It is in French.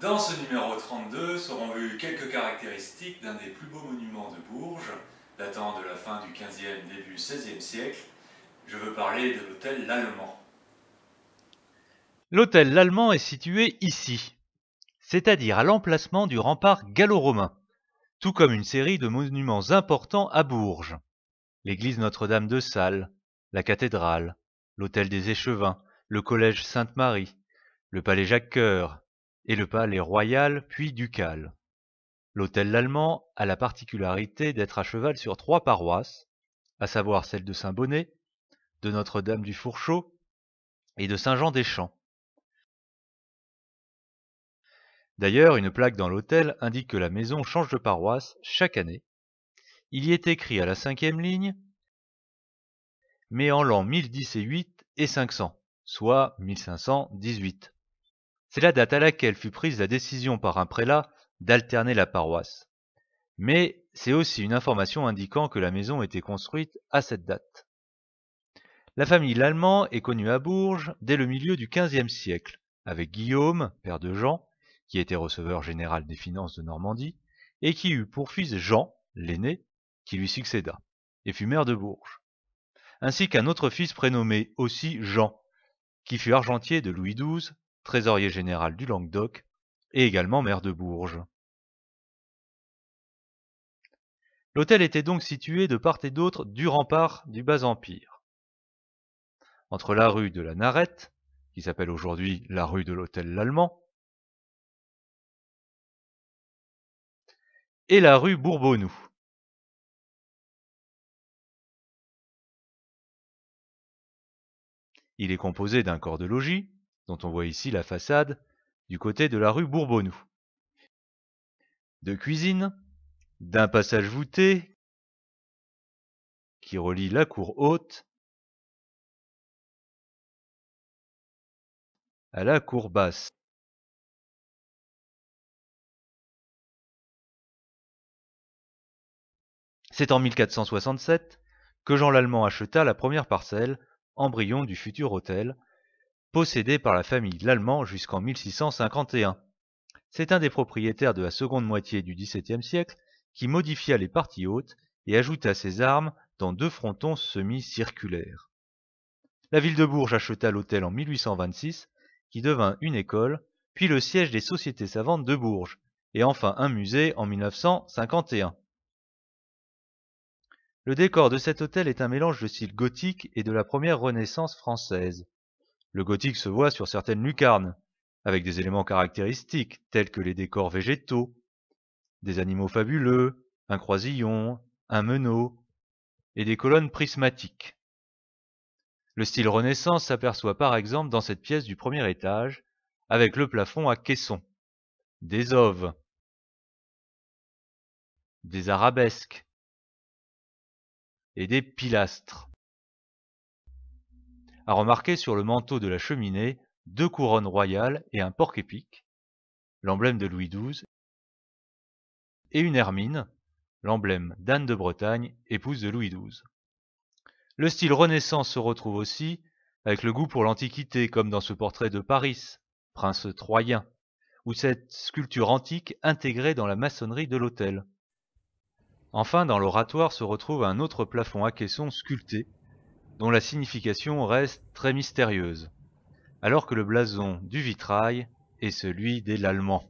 Dans ce numéro 32 seront vues quelques caractéristiques d'un des plus beaux monuments de Bourges, datant de la fin du 15e, début 16 siècle. Je veux parler de l'hôtel L'Allemand. L'hôtel L'Allemand est situé ici, c'est-à-dire à, l'emplacement du rempart gallo-romain, tout comme une série de monuments importants à Bourges. L'église Notre-Dame de Salles, la cathédrale, l'hôtel des Échevins, le collège Sainte-Marie, le palais Jacques-Cœur et le palais royal puis ducal. L'hôtel Lallemand a la particularité d'être à cheval sur trois paroisses, à savoir celle de Saint-Bonnet, de Notre-Dame du Fourchaud et de Saint-Jean-des-Champs. D'ailleurs, une plaque dans l'hôtel indique que la maison change de paroisse chaque année. Il y est écrit à la cinquième ligne, mais en l'an 1018 et 500 soit 1518. C'est la date à laquelle fut prise la décision par un prélat d'alterner la paroisse. Mais c'est aussi une information indiquant que la maison était construite à cette date. La famille Lallemand est connue à Bourges dès le milieu du XVe siècle, avec Guillaume, père de Jean, qui était receveur général des finances de Normandie, et qui eut pour fils Jean, l'aîné, qui lui succéda, et fut maire de Bourges, ainsi qu'un autre fils prénommé aussi Jean, qui fut argentier de Louis XII, trésorier général du Languedoc et également maire de Bourges. L'hôtel était donc situé de part et d'autre du rempart du Bas-Empire. Entre la rue de la Narette, qui s'appelle aujourd'hui la rue de l'hôtel L'Allemand, et la rue Bourbonnou. Il est composé d'un corps de logis, dont on voit ici la façade, du côté de la rue Bourbonnou. De cuisine, d'un passage voûté qui relie la cour haute à la cour basse. C'est en 1467 que Jean l'Allemand acheta la première parcelle embryon du futur hôtel, possédé par la famille de Lallemand jusqu'en 1651. C'est un des propriétaires de la seconde moitié du XVIIe siècle qui modifia les parties hautes et ajouta ses armes dans deux frontons semi-circulaires. La ville de Bourges acheta l'hôtel en 1826, qui devint une école, puis le siège des sociétés savantes de Bourges, et enfin un musée en 1951. Le décor de cet hôtel est un mélange de style gothique et de la première Renaissance française. Le gothique se voit sur certaines lucarnes, avec des éléments caractéristiques tels que les décors végétaux, des animaux fabuleux, un croisillon, un meneau, et des colonnes prismatiques. Le style Renaissance s'aperçoit par exemple dans cette pièce du premier étage, avec le plafond à caissons, des oves, des arabesques, et des pilastres. À remarquer sur le manteau de la cheminée deux couronnes royales et un porc-épic, l'emblème de Louis XII, et une hermine, l'emblème d'Anne de Bretagne, épouse de Louis XII. Le style Renaissance se retrouve aussi, avec le goût pour l'Antiquité, comme dans ce portrait de Paris, prince troyen, ou cette sculpture antique intégrée dans la maçonnerie de l'hôtel. Enfin, dans l'oratoire se retrouve un autre plafond à caissons sculpté, dont la signification reste très mystérieuse, alors que le blason du vitrail est celui des l'allemand.